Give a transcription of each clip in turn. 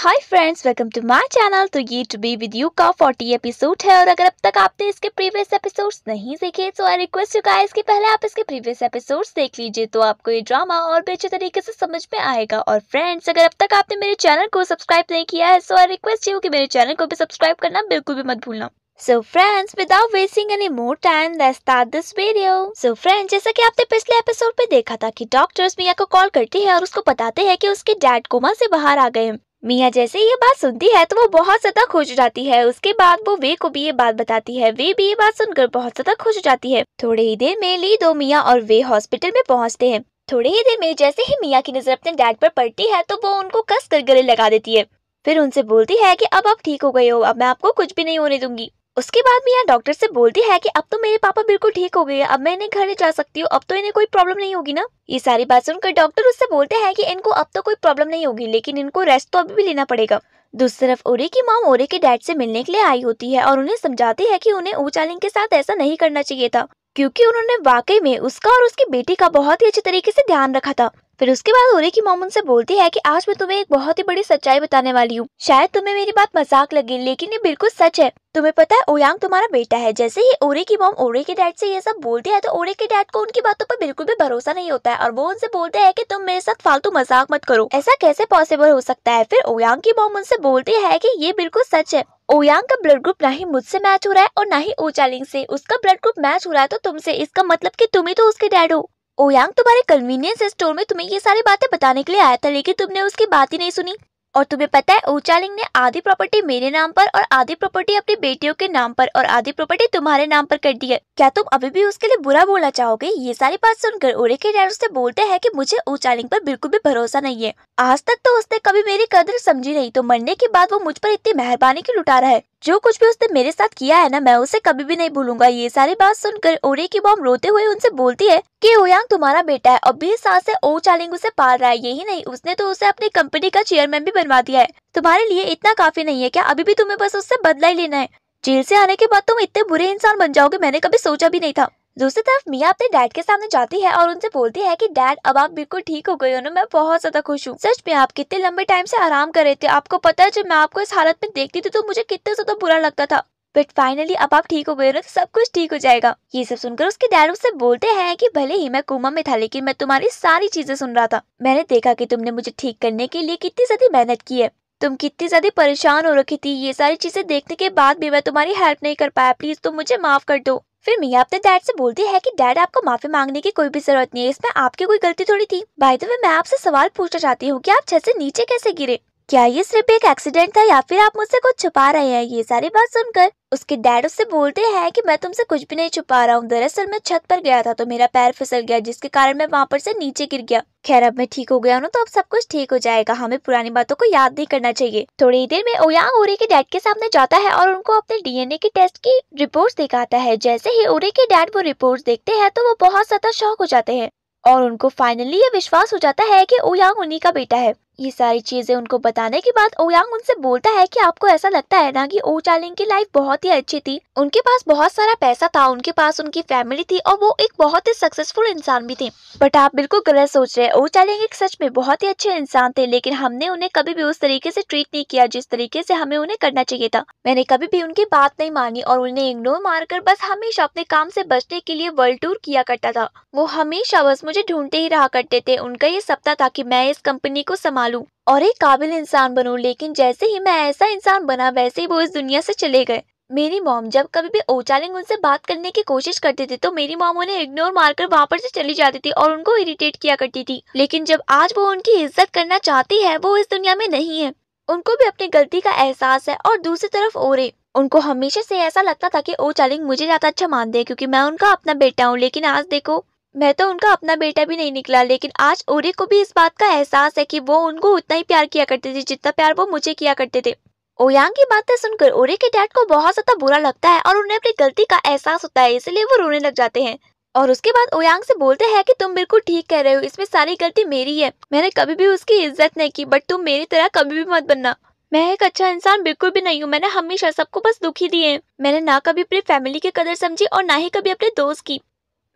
hi friends welcome to my channel तो ये to be with you का 40 episode है और अगर अब तक आपने इसके प्रीवियस एपिसोड्स नहीं देखे तो आई रिक्वेस्ट यू गाइस कि पहले आप इसके प्रीवियस एपिसोड्स देख लीजिए तो आपको ये ड्रामा और भी अच्छे तरीके से समझ में आएगा और फ्रेंड्स अगर अब तक आपने मेरे चैनल को सब्सक्राइब नहीं किया है सो आई रिक्वेस्ट यू की मेरे चैनल को भी सब्सक्राइब करना बिल्कुल भी मत भूलना so friends without wasting any more time let's start this video so friends जैसा कि आपने पिछले एपिसोड में देखा था कि डॉक्टर्स मिया को कॉल करती है और उसको बताते हैं कि उसके डैड कोमा से बाहर आ गए हैं मिया जैसे ये बात सुनती है तो वो बहुत ज्यादा खुश हो जाती है उसके बाद वो वे को भी ये बात बताती है वे भी ये बात सुनकर बहुत ज्यादा खुश हो जाती है थोड़ी ही देर में ली दो मिया और वे हॉस्पिटल में पहुंचते हैं थोड़ी ही देर में जैसे ही मिया की नजर अपने डैड पर पड़ती है तो वो उनको कस कर गले लगा देती है फिर उनसे बोलती है कि अब आप ठीक हो गए हो अब मैं आपको कुछ भी नहीं होने दूंगी उसके बाद यहाँ डॉक्टर से बोलती है कि अब तो मेरे पापा बिल्कुल ठीक हो गए हैं अब मैं इन्हें घर जा सकती हूँ अब तो इन्हें कोई प्रॉब्लम नहीं होगी ना ये सारी बात सुनकर डॉक्टर उससे बोलते हैं कि इनको अब तो कोई प्रॉब्लम नहीं होगी लेकिन इनको रेस्ट तो अभी भी लेना पड़ेगा दूसरी तरफ ओरे की माँ ओरे के डैड से मिलने के लिए आई होती है और उन्हें समझाती है कि उन्हें ऊचालिंग के साथ ऐसा नहीं करना चाहिए था क्योंकि उन्होंने वाकई में उसका और उसकी बेटी का बहुत ही अच्छे तरीके से ध्यान रखा था फिर उसके बाद ओरे की मोम उनसे बोलती है कि आज मैं तुम्हें एक बहुत ही बड़ी सच्चाई बताने वाली हूँ शायद तुम्हें मेरी बात मजाक लगे लेकिन ये बिल्कुल सच है तुम्हें पता है ओयांग तुम्हारा बेटा है जैसे ही ओरे की मोम ओरे के डैड से ये सब बोलती है तो ओरे के डैड को उनकी बातों पर बिल्कुल भी भरोसा नहीं होता है और वो उनसे बोलते हैं कि तुम मेरे साथ फालतू मजाक मत करो ऐसा कैसे पॉसिबल हो सकता है फिर ओयांग की मोम उनसे बोलती है कि ये बिल्कुल सच है ओयांग का ब्लड ग्रुप ना ही मुझसे मैच हो रहा है और ना ही ओचालिंग से उसका ब्लड ग्रुप मैच हो रहा है तो तुमसे इसका मतलब कि तुम ही तो उसके डैड हो ओयांग तुम्हारे कन्वीनियंस स्टोर में तुम्हें ये सारी बातें बताने के लिए आया था लेकिन तुमने उसकी बात ही नहीं सुनी और तुम्हें पता है ओचालिंग ने आधी प्रॉपर्टी मेरे नाम पर और आधी प्रॉपर्टी अपनी बेटियों के नाम पर और आधी प्रॉपर्टी तुम्हारे नाम पर कर दी है क्या तुम अभी भी उसके लिए बुरा बोलना चाहोगे ये सारी बात सुनकर ओरे के डैड उससे बोलते हैं कि मुझे लिंग पर बिल्कुल भी भरोसा नहीं है आज तक तो उसने कभी मेरी कदर समझी नहीं तो मरने के बाद वो मुझ पर इतनी मेहरबानी की लुटा रहा है जो कुछ भी उसने मेरे साथ किया है ना मैं उसे कभी भी नहीं भूलूंगा ये सारी बात सुनकर ओरे की बॉम रोते हुए उनसे बोलती है कि ओयांग तुम्हारा बेटा है और बीस साल से ओ चालिंग उसे पाल रहा है यही नहीं उसने तो उसे अपनी कंपनी का चेयरमैन भी बनवा दिया है तुम्हारे लिए इतना काफी नहीं है क्या अभी भी तुम्हें बस उससे बदला ही लेना है जेल से आने के बाद तुम इतने बुरे इंसान बन जाओगे मैंने कभी सोचा भी नहीं था दूसरी तरफ मिया अपने डैड के सामने जाती है और उनसे बोलती है कि डैड अब आप बिल्कुल ठीक हो गए हो ना मैं बहुत ज्यादा खुश हूँ सच में आप कितने लंबे टाइम से आराम कर रहे थे आपको पता है जब मैं आपको इस हालत में देखती थी तो मुझे कितना ज्यादा बुरा लगता था बट फाइनली अब आप ठीक हो गए तो सब कुछ ठीक हो जाएगा ये सब सुनकर उसके डैड उससे बोलते हैं कि भले ही मैं कोमा में था लेकिन मैं तुम्हारी सारी चीजें सुन रहा था मैंने देखा कि तुमने मुझे ठीक करने के लिए कितनी ज्यादा मेहनत की है तुम कितनी ज्यादा परेशान हो रखी थी ये सारी चीजें देखने के बाद भी मैं तुम्हारी हेल्प नहीं कर पाया प्लीज तुम मुझे माफ कर दो फिर मिया अपने डैड से बोलती है कि डैड आपको माफी मांगने की कोई भी जरूरत नहीं है इसमें आपकी कोई गलती थोड़ी थी भाई तो मैं आपसे सवाल पूछना चाहती हूँ कि आप छत से नीचे कैसे गिरे क्या ये सिर्फ एक एक्सीडेंट था या फिर आप मुझसे कुछ छुपा रहे हैं ये सारी बात सुनकर उसके डैड उससे बोलते हैं कि मैं तुमसे कुछ भी नहीं छुपा रहा हूँ दरअसल मैं छत पर गया था तो मेरा पैर फिसल गया जिसके कारण मैं वहाँ पर से नीचे गिर गया खैर अब मैं ठीक हो गया हूँ तो अब सब कुछ ठीक हो जाएगा हमें पुरानी बातों को याद नहीं करना चाहिए थोड़ी देर में ओयांग ओरे के डैड के सामने जाता है और उनको अपने डीएनए के टेस्ट की रिपोर्ट दिखाता है जैसे ही ओरे के डैड वो रिपोर्ट देखते हैं तो वो बहुत ज्यादा शौक हो जाते हैं और उनको फाइनली ये विश्वास हो जाता है कि ओयांग उन्हीं का बेटा है ये सारी चीज़ें उनको बताने के बाद ओयांग उनसे बोलता है कि आपको ऐसा लगता है ना कि ओ चालिंग की लाइफ बहुत ही अच्छी थी उनके पास बहुत सारा पैसा था उनके पास उनकी फैमिली थी और वो एक बहुत ही सक्सेसफुल इंसान भी थे बट आप बिल्कुल गलत सोच रहे ओ चालिंग एक सच में बहुत ही अच्छे इंसान थे लेकिन हमने उन्हें कभी भी उस तरीके से ट्रीट नहीं किया जिस तरीके से हमें उन्हें करना चाहिए था मैंने कभी भी उनकी बात नहीं मानी और उन्हें इग्नोर मारकर बस हमेशा अपने काम से बचने के लिए वर्ल्ड टूर किया करता था वो हमेशा बस मुझे ढूंढते ही रहा करते थे उनका ये सपना था कि मैं इस कंपनी को संभाल लूँ और एक काबिल इंसान बनूँ लेकिन जैसे ही मैं ऐसा इंसान बना वैसे ही वो इस दुनिया से चले गए मेरी मॉम जब कभी भी ओचालिंग उनसे बात करने की कोशिश करती थी तो मेरी मॉम उन्हें इग्नोर मारकर वहाँ पर से चली जाती थी और उनको इरिटेट किया करती थी लेकिन जब आज वो उनकी इज्जत करना चाहती है वो इस दुनिया में नहीं है उनको भी अपनी गलती का एहसास है और दूसरी तरफ ओरे उनको हमेशा से ऐसा लगता था कि ओ चालिंग मुझे ज़्यादा अच्छा मान दे क्योंकि मैं उनका अपना बेटा हूँ लेकिन आज देखो मैं तो उनका अपना बेटा भी नहीं निकला लेकिन आज ओरे को भी इस बात का एहसास है कि वो उनको उतना ही प्यार किया करते थे जितना प्यार वो मुझे किया करते थे ओयांग की बातें सुनकर ओरे के डैड को बहुत ज्यादा बुरा लगता है और उन्हें अपनी गलती का एहसास होता है इसलिए वो रोने लग जाते हैं और उसके बाद ओयांग से बोलते हैं कि तुम बिल्कुल ठीक कह रहे हो इसमें सारी गलती मेरी है मैंने कभी भी उसकी इज्जत नहीं की बट तुम मेरी तरह कभी भी मत बनना मैं एक अच्छा इंसान बिल्कुल भी नहीं हूँ मैंने हमेशा सबको बस दुखी दिए मैंने ना कभी अपनी फैमिली की कदर समझी और ना ही कभी अपने दोस्त की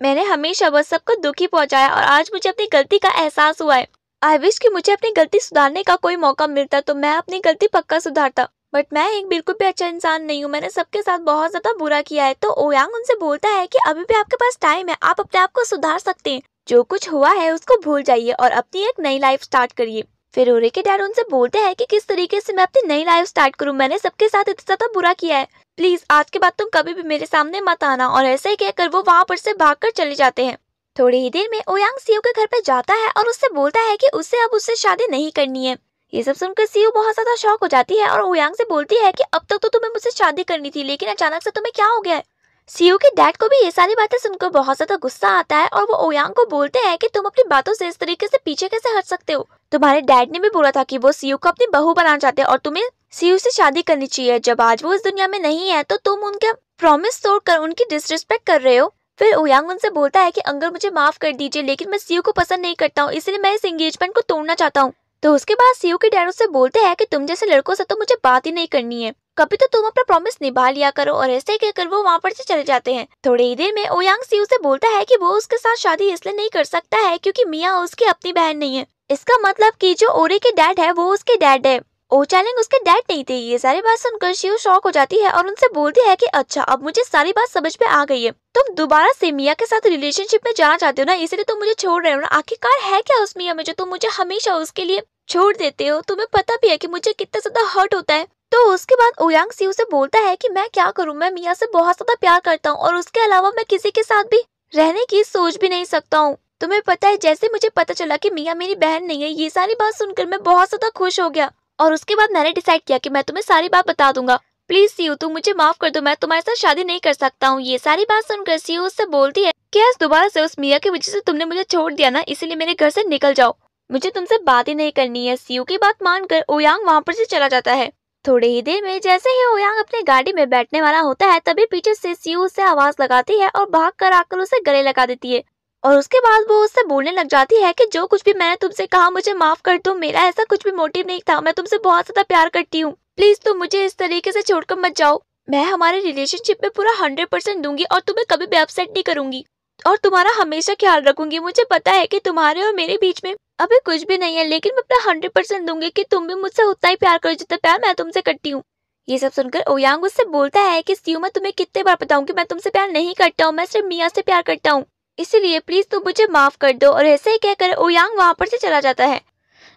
मैंने हमेशा वह सबको दुखी पहुंचाया और आज मुझे अपनी गलती का एहसास हुआ है आई विश कि मुझे अपनी गलती सुधारने का कोई मौका मिलता तो मैं अपनी गलती पक्का सुधारता बट मैं एक बिल्कुल भी अच्छा इंसान नहीं हूँ मैंने सबके साथ बहुत ज्यादा बुरा किया है तो ओयांग उनसे बोलता है कि अभी भी आपके पास टाइम है आप अपने आप को सुधार सकते हैं जो कुछ हुआ है उसको भूल जाइए और अपनी एक नई लाइफ स्टार्ट करिए फिर ओरे के डैड उनसे बोलते हैं कि किस तरीके से मैं अपनी नई लाइफ स्टार्ट करूं मैंने सबके साथ इतना ज्यादा बुरा किया है प्लीज आज के बाद तुम कभी भी मेरे सामने मत आना और ऐसे ही कहकर वो वहाँ पर से भाग कर चले जाते हैं थोड़ी ही देर में ओयांग सीओ के घर पे जाता है और उससे बोलता है कि उससे अब उससे शादी नहीं करनी है ये सब सुनकर सीओ बहुत ज्यादा शौक हो जाती है और ओयांग से बोलती है कि अब तक तो तुम्हें मुझसे शादी करनी थी लेकिन अचानक से तुम्हें क्या हो गया है सीओ के डैड को भी ये सारी बातें सुनकर बहुत ज्यादा गुस्सा आता है और वो ओयांग को बोलते हैं कि तुम अपनी बातों से इस तरीके से पीछे कैसे हट सकते हो तुम्हारे डैड ने भी बोला था कि वो सीओ को अपनी बहू बनाना चाहते हैं और तुम्हें सीओ से शादी करनी चाहिए जब आज वो इस दुनिया में नहीं है तो तुम उनके प्रॉमिस कर उनकी डिसरिस्पेक्ट कर रहे हो फिर ओयांग उनसे बोलता है कि अंकल मुझे माफ कर दीजिए लेकिन मैं सीओ को पसंद नहीं करता हूँ इसलिए मैं इस एंगेजमेंट को तोड़ना चाहता हूँ तो उसके बाद सीओ के डैड उससे बोलते हैं कि तुम जैसे लड़कों से तो मुझे बात ही नहीं करनी है कभी तो तुम अपना प्रॉमिस निभा लिया करो और ऐसे कहकर वो वहाँ पर से चले जाते हैं थोड़ी ही देर में ओयांग सीओ से बोलता है कि वो उसके साथ शादी इसलिए नहीं कर सकता है क्योंकि मिया उसकी अपनी बहन नहीं है इसका मतलब की जो ओरे के डैड है वो उसके डैड है ओचालिंग उसके डैड नहीं थे ये सारी बात सुनकर शिव शॉक हो जाती है और उनसे बोलती है कि अच्छा अब मुझे सारी बात समझ में आ गई है तुम दोबारा से मिया के साथ रिलेशनशिप में जाना चाहते हो ना इसलिए तुम मुझे छोड़ रहे हो ना आखिरकार है क्या उस मिया में जो तुम मुझे हमेशा उसके लिए छोड़ देते हो तुम्हें पता भी है कि मुझे कितना ज्यादा हर्ट होता है तो उसके बाद ओयांग सी उसे बोलता है कि मैं क्या करूं मैं मियाँ से बहुत ज्यादा प्यार करता हूँ और उसके अलावा मैं किसी के साथ भी रहने की सोच भी नहीं सकता हूँ तुम्हें पता है जैसे मुझे पता चला कि मियाँ मेरी बहन नहीं है ये सारी बात सुनकर मैं बहुत ज्यादा खुश हो गया और उसके बाद मैंने डिसाइड किया कि मैं तुम्हें सारी बात बता दूंगा प्लीज सीयू तुम मुझे माफ कर दो मैं तुम्हारे साथ शादी नहीं कर सकता हूँ ये सारी बात सुनकर सीयू उससे बोलती है कि आज दोबारा से उस मियाँ की वजह से तुमने मुझे छोड़ दिया ना इसीलिए मेरे घर से निकल जाओ मुझे तुमसे बात ही नहीं करनी है सीयू की बात मानकर ओयांग वहाँ पर से चला जाता है थोड़ी ही देर में जैसे ही ओयांग अपने गाड़ी में बैठने वाला होता है तभी पीछे से सीयू उससे आवाज लगाती है और भाग कर आकर उसे गले लगा देती है और उसके बाद वो उससे बोलने लग जाती है कि जो कुछ भी मैंने तुमसे कहा मुझे माफ कर दो मेरा ऐसा कुछ भी मोटिव नहीं था मैं तुमसे बहुत ज्यादा प्यार करती हूँ प्लीज तुम मुझे इस तरीके से छोड़कर मत जाओ मैं हमारे रिलेशनशिप में पूरा हंड्रेड परसेंट दूंगी और तुम्हें कभी भी अपसेट नहीं करूंगी और तुम्हारा हमेशा ख्याल रखूंगी मुझे पता है कि तुम्हारे और मेरे बीच में अभी कुछ भी नहीं है लेकिन मैं अपना हंड्रेड परसेंट दूंगी कि तुम भी मुझसे उतना ही प्यार करो जितना प्यार मैं तुमसे करती हूँ ये सब सुनकर ओयांग उससे बोलता है कि सियू मैं तुम्हें कितने बार बताऊँ कि मैं तुमसे प्यार नहीं करता हूँ मैं सिर्फ मियाँ से प्यार करता हूँ इसीलिए प्लीज तुम मुझे माफ कर दो और ऐसे ही कहकर ओयांग वहाँ पर से चला जाता है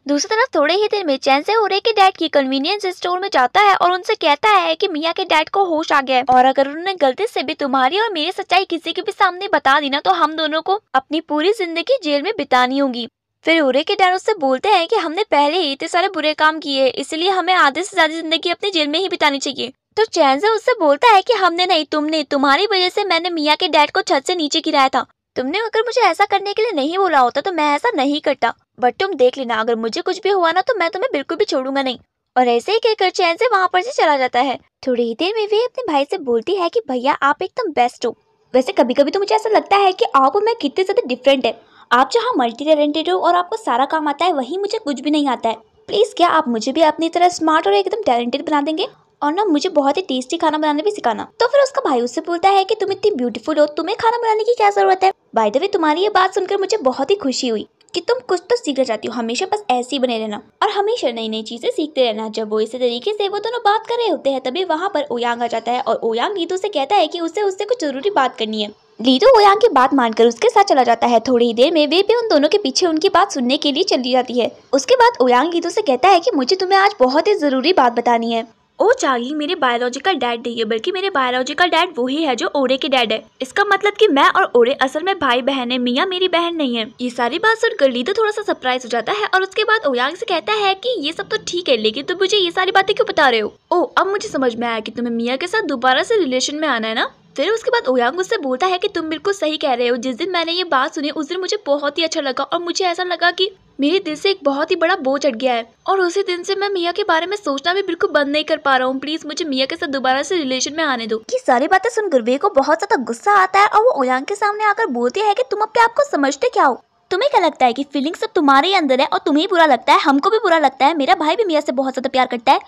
दूसरी तरफ थोड़े ही देर में चैन से उरे के डैड की कन्वीनियंस स्टोर में जाता है और उनसे कहता है कि मियाँ के डैड को होश आ गया और अगर उन्होंने गलती से भी तुम्हारी और मेरी सच्चाई किसी के भी सामने बता दी ना तो हम दोनों को अपनी पूरी जिंदगी जेल में बितानी होगी फिर उरे के डैड उससे बोलते हैं कि हमने पहले ही इतने सारे बुरे काम किए इसलिए हमें आधे से ज्यादा जिंदगी अपनी जेल में ही बितानी चाहिए तो चैन से उससे बोलता है कि हमने नहीं तुमने तुम्हारी वजह से मैंने मियाँ के डैड को छत से नीचे गिराया था तुमने अगर मुझे ऐसा करने के लिए नहीं बोला होता तो मैं ऐसा नहीं करता बट तुम देख लेना अगर मुझे कुछ भी हुआ ना तो मैं तुम्हें बिल्कुल भी छोड़ूंगा नहीं और ऐसे ही कहकर चैन से वहाँ पर से चला जाता है थोड़ी ही देर में वे अपने भाई से बोलती है कि भैया आप एकदम बेस्ट हो वैसे कभी कभी तो मुझे ऐसा लगता है कि आप और मैं कितने ज़्यादा डिफरेंट है आप जहाँ मल्टी टैलेंटेड हो और आपको सारा काम आता है वही मुझे कुछ भी नहीं आता है प्लीज़ क्या आप मुझे भी अपनी तरह स्मार्ट और एकदम टैलेंटेड बना देंगे और ना मुझे बहुत ही टेस्टी खाना बनाने भी सिखाना तो फिर उसका भाई उससे बोलता है कि तुम इतनी ब्यूटीफुल हो तुम्हें खाना बनाने की क्या जरूरत है बाय द वे तुम्हारी ये बात सुनकर मुझे बहुत ही खुशी हुई कि तुम कुछ तो सीखना चाहती हो हमेशा बस ऐसे ही बने रहना और हमेशा नई नई चीजें सीखते रहना जब वो इसी तरीके से वो दोनों बात कर रहे होते हैं तभी वहाँ पर ओयांग आ जाता है और ओयांग नीतू से कहता है कि उसे उससे कुछ जरूरी बात करनी है लीदू ओयांग की बात मानकर उसके साथ चला जाता है थोड़ी ही देर में वे भी उन दोनों के पीछे उनकी बात सुनने के लिए चली जाती है उसके बाद ओयांग लीदू से कहता है कि मुझे तुम्हें आज बहुत ही जरूरी बात बतानी है ओ चार्ली मेरे बायोलॉजिकल डैड नहीं है बल्कि मेरे बायोलॉजिकल डैड वही है जो ओरे के डैड है इसका मतलब कि मैं और ओरे असल में भाई बहन है मियाँ मेरी बहन नहीं है ये सारी बात कर ली तो थोड़ा सा सरप्राइज हो जाता है और उसके बाद ओयांग से कहता है कि ये सब तो ठीक है लेकिन तुम मुझे ये सारी बातें क्यों बता रहे हो ओ अब मुझे समझ में आया की तुम्हें मियाँ के साथ दोबारा से रिलेशन में आना है ना फिर उसके बाद ओयांग उससे बोलता है कि तुम बिल्कुल सही कह रहे हो जिस दिन मैंने ये बात सुनी उस दिन मुझे बहुत ही अच्छा लगा और मुझे ऐसा लगा कि मेरे दिल से एक बहुत ही बड़ा बोझ अट गया है और उसी दिन से मैं मियाँ के बारे में सोचना भी बिल्कुल बंद नहीं कर पा रहा हूँ प्लीज मुझे मियाँ के साथ दोबारा से रिलेशन में आने दो ये सारी बातें सुन गुरबे को बहुत ज्यादा गुस्सा आता है और वो ओयांग के सामने आकर बोलती है की तुम अपने आप को समझते क्या हो तुम्हें क्या लगता है की फीलिंग सब तुम्हारे अंदर है और तुम्हें बुरा लगता है हमको भी बुरा लगता है मेरा भाई भी मियाँ से बहुत ज्यादा प्यार करता है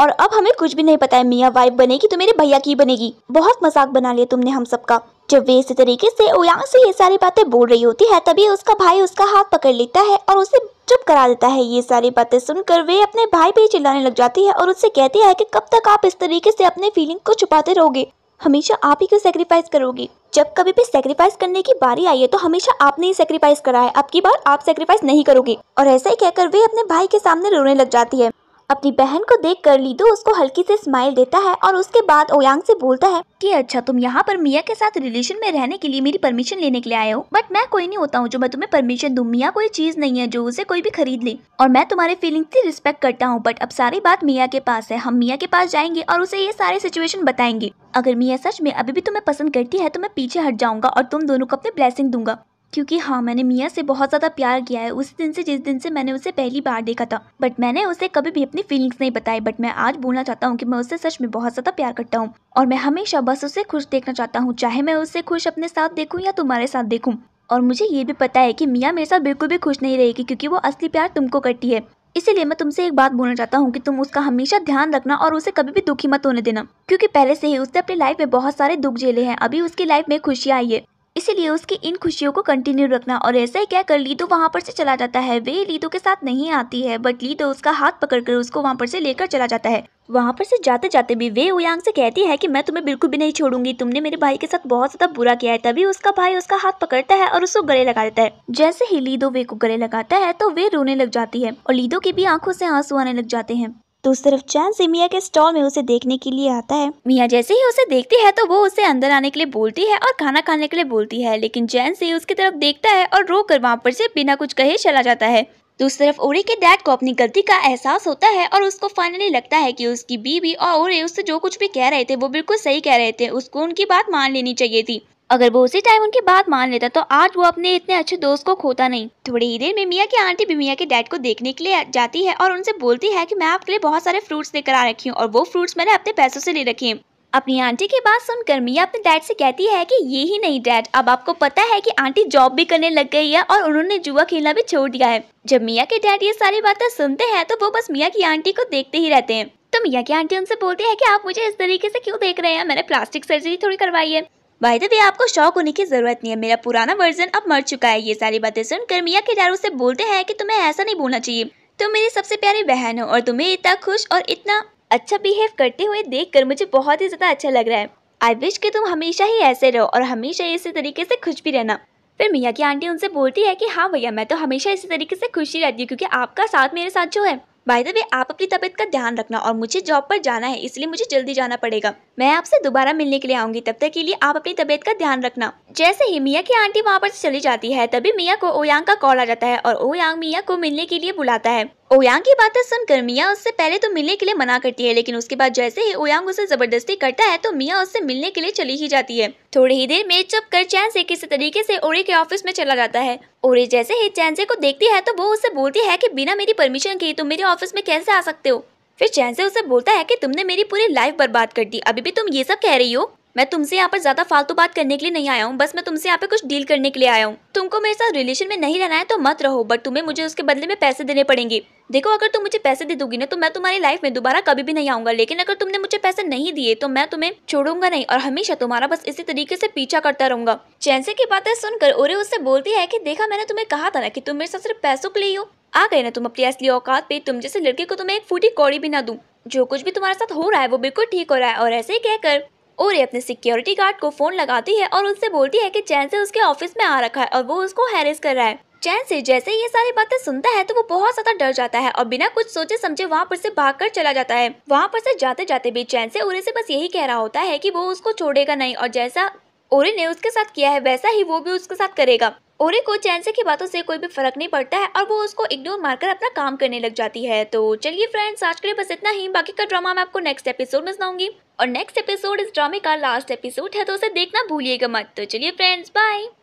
और अब हमें कुछ भी नहीं पता है मियाँ वाइफ बनेगी तो मेरे भैया की बनेगी बहुत मजाक बना लिया तुमने हम सबका जब वे इसी तरीके से ओयांग से ये सारी बातें बोल रही होती है तभी उसका भाई उसका हाथ पकड़ लेता है और उसे चुप करा देता है ये सारी बातें सुनकर वे अपने भाई पे चिल्लाने लग जाती है और उससे कहती है की कब तक आप इस तरीके से अपने फीलिंग को छुपाते रहोगे हमेशा आप ही को सेक्रीफाइस करोगी जब कभी भी सेक्रीफाइस करने की बारी आई है तो हमेशा आपने ही सेक्रीफाइस करा है अब की बार आप सेक्रीफाइस नहीं करोगी और ऐसा ही कहकर वे अपने भाई के सामने रोने लग जाती है अपनी बहन को देख कर लीदो उसको हल्की से स्माइल देता है और उसके बाद ओयांग से बोलता है कि अच्छा तुम यहाँ पर मिया के साथ रिलेशन में रहने के लिए मेरी परमिशन लेने के लिए आए हो बट मैं कोई नहीं होता हूँ जो मैं तुम्हें परमिशन दूँ मिया कोई चीज नहीं है जो उसे कोई भी खरीद ले और मैं तुम्हारे फीलिंग से रिस्पेक्ट करता हूँ बट अब सारी बात मिया के पास है हम मिया के पास जाएंगे और उसे ये सारे सिचुएशन बताएंगे अगर मिया सच में अभी भी तुम्हें पसंद करती है तो मैं पीछे हट जाऊंगा और तुम दोनों को अपने ब्लेसिंग दूंगा क्योंकि हाँ मैंने मिया से बहुत ज़्यादा प्यार किया है उस दिन से जिस दिन से मैंने उसे पहली बार देखा था बट मैंने उसे कभी भी अपनी फीलिंग्स नहीं बताई बट मैं आज बोलना चाहता हूँ कि मैं उसे सच में बहुत ज़्यादा प्यार करता हूँ और मैं हमेशा बस उसे खुश देखना चाहता हूँ चाहे मैं उसे खुश अपने साथ देखूँ या तुम्हारे साथ देखूँ और मुझे ये भी पता है कि मियाँ मेरे साथ बिल्कुल भी खुश नहीं रहेगी क्योंकि वो असली प्यार तुमको करती है इसीलिए मैं तुमसे एक बात बोलना चाहता हूँ कि तुम उसका हमेशा ध्यान रखना और उसे कभी भी दुखी मत होने देना क्योंकि पहले से ही उसने अपनी लाइफ में बहुत सारे दुख झेले हैं अभी उसकी लाइफ में खुशी आई है इसीलिए उसकी इन खुशियों को कंटिन्यू रखना और ऐसा ही क्या कर लीदो वहाँ पर से चला जाता है वे लीदो के साथ नहीं आती है बट लीदो उसका हाथ पकड़कर उसको वहाँ पर से लेकर चला जाता है वहाँ पर से जाते जाते भी वे उयांग से कहती है कि मैं तुम्हें बिल्कुल भी नहीं छोड़ूंगी तुमने मेरे भाई के साथ बहुत ज्यादा बुरा किया है तभी उसका भाई उसका हाथ पकड़ता है और उसको गले लगा देता है जैसे ही लीदो वे को गले लगाता है तो वे रोने लग जाती है और लीदो की भी आंखों से आंसू आने लग जाते हैं तो सिर्फ चैन से मिया के स्टॉल में उसे देखने के लिए आता है मिया जैसे ही उसे देखती है तो वो उसे अंदर आने के लिए बोलती है और खाना खाने के लिए बोलती है लेकिन चैन से उसकी तरफ देखता है और रो कर वहाँ पर से बिना कुछ कहे चला जाता है दूसरी तो तरफ ओरे के डैड को अपनी गलती का एहसास होता है और उसको फाइनली लगता है कि उसकी बीवी और ओरे उससे जो कुछ भी कह रहे थे वो बिल्कुल सही कह रहे थे उसको उनकी बात मान लेनी चाहिए थी अगर वो उसी टाइम उनकी बात मान लेता तो आज वो अपने इतने अच्छे दोस्त को खोता नहीं थोड़ी ही देर में मिया की आंटी भी मिया के डैड को देखने के लिए जाती है और उनसे बोलती है कि मैं आपके लिए बहुत सारे फ्रूट्स लेकर आ रखी हूँ और वो फ्रूट्स मैंने अपने पैसों से ले रखे हैं अपनी आंटी की बात सुनकर मिया अपने डैड से कहती है कि ये ही नहीं डैड अब आपको पता है कि आंटी जॉब भी करने लग गई है और उन्होंने जुआ खेलना भी छोड़ दिया है जब मिया के डैड ये सारी बातें सुनते हैं तो वो बस मिया की आंटी को देखते ही रहते हैं तो मिया की आंटी उनसे बोलती है कि आप मुझे इस तरीके से क्यों देख रहे हैं मैंने प्लास्टिक सर्जरी थोड़ी करवाई है वाहिद भी आपको शौक होने की जरूरत नहीं है मेरा पुराना वर्जन अब मर चुका है ये सारी बातें सुनकर मियाँ के डारू से बोलते हैं कि तुम्हें ऐसा नहीं बोलना चाहिए तुम मेरी सबसे प्यारी बहन हो और तुम्हें इतना खुश और इतना अच्छा बिहेव करते हुए देखकर मुझे बहुत ही ज़्यादा अच्छा लग रहा है आई विश कि तुम हमेशा ही ऐसे रहो और हमेशा इसी तरीके से खुश भी रहना फिर मियाँ की आंटी उनसे बोलती है कि हाँ भैया मैं तो हमेशा इसी तरीके से खुश ही रहती हूँ क्योंकि आपका साथ मेरे साथ जो है बाय द वे आप अपनी तबीयत का ध्यान रखना और मुझे जॉब पर जाना है इसलिए मुझे जल्दी जाना पड़ेगा मैं आपसे दोबारा मिलने के लिए आऊंगी तब तक के लिए आप अपनी तबीयत का ध्यान रखना जैसे ही मिया की आंटी वहाँ पर चली जाती है तभी मिया को ओयांग का कॉल आ जाता है और ओयांग मिया को मिलने के लिए बुलाता है ओयांग की बातें सुनकर मिया उससे पहले तो मिलने के लिए मना करती है लेकिन उसके बाद जैसे ही ओयांग उसे जबरदस्ती करता है तो मिया उससे मिलने के लिए चली ही जाती है थोड़ी ही देर में चुप कर चैन से किसी तरीके से ओरे के ऑफिस में चला जाता है ओरे जैसे ही चैनसे को देखती है तो वो उससे बोलती है की बिना मेरी परमिशन के तुम मेरे ऑफिस में कैसे आ सकते हो फिर चैन से उसे बोलता है की तुमने मेरी पूरी लाइफ बर्बाद कर दी अभी भी तुम ये सब कह रही हो मैं तुमसे यहाँ पर ज्यादा फालतू बात करने के लिए नहीं आया हूँ बस मैं तुमसे यहाँ पे कुछ डील करने के लिए आया हूँ तुमको मेरे साथ रिलेशन में नहीं रहना है तो मत रहो बट तुम्हें मुझे उसके बदले में पैसे देने पड़ेंगे देखो अगर तुम मुझे पैसे दे दोगी ना तो मैं तुम्हारी लाइफ में दोबारा कभी भी नहीं आऊंगा लेकिन अगर तुमने मुझे पैसे नहीं दिए तो मैं तुम्हें छोड़ूंगा नहीं और हमेशा तुम्हारा बस इसी तरीके से पीछा करता रहूंगा चैनसे की बातें सुनकर ओरे उससे बोलती है की देखा मैंने तुम्हें कहा था ना की तुम मेरे साथ सिर्फ पैसों के लिए हो आ गए ना तुम अपनी असली औकात पे तुम जैसे लड़के को तुम्हें एक फूटी कौड़ी भी ना दू जो कुछ भी तुम्हारे साथ हो रहा है वो बिल्कुल ठीक हो रहा है और ऐसे ही कहकर ओरे अपने सिक्योरिटी गार्ड को फोन लगाती है और उससे बोलती है कि चैन से उसके ऑफिस में आ रखा है और वो उसको हैरेस कर रहा है चैन से जैसे ये सारी बातें सुनता है तो वो बहुत ज्यादा डर जाता है और बिना कुछ सोचे समझे वहाँ पर से भागकर चला जाता है वहाँ पर से जाते जाते भी चैन से उरे से बस यही कह रहा होता है कि वो उसको छोड़ेगा नहीं और जैसा ओरे ने उसके साथ किया है वैसा ही वो भी उसके साथ करेगा ओरे को चैन से की बातों से कोई भी फर्क नहीं पड़ता है और वो उसको इग्नोर मारकर अपना काम करने लग जाती है तो चलिए फ्रेंड्स आज के लिए बस इतना ही बाकी का ड्रामा मैं आपको नेक्स्ट एपिसोड में सुनाऊंगी और नेक्स्ट एपिसोड इस ड्रामे का लास्ट एपिसोड है तो उसे देखना भूलिएगा मत तो चलिए फ्रेंड्स बाय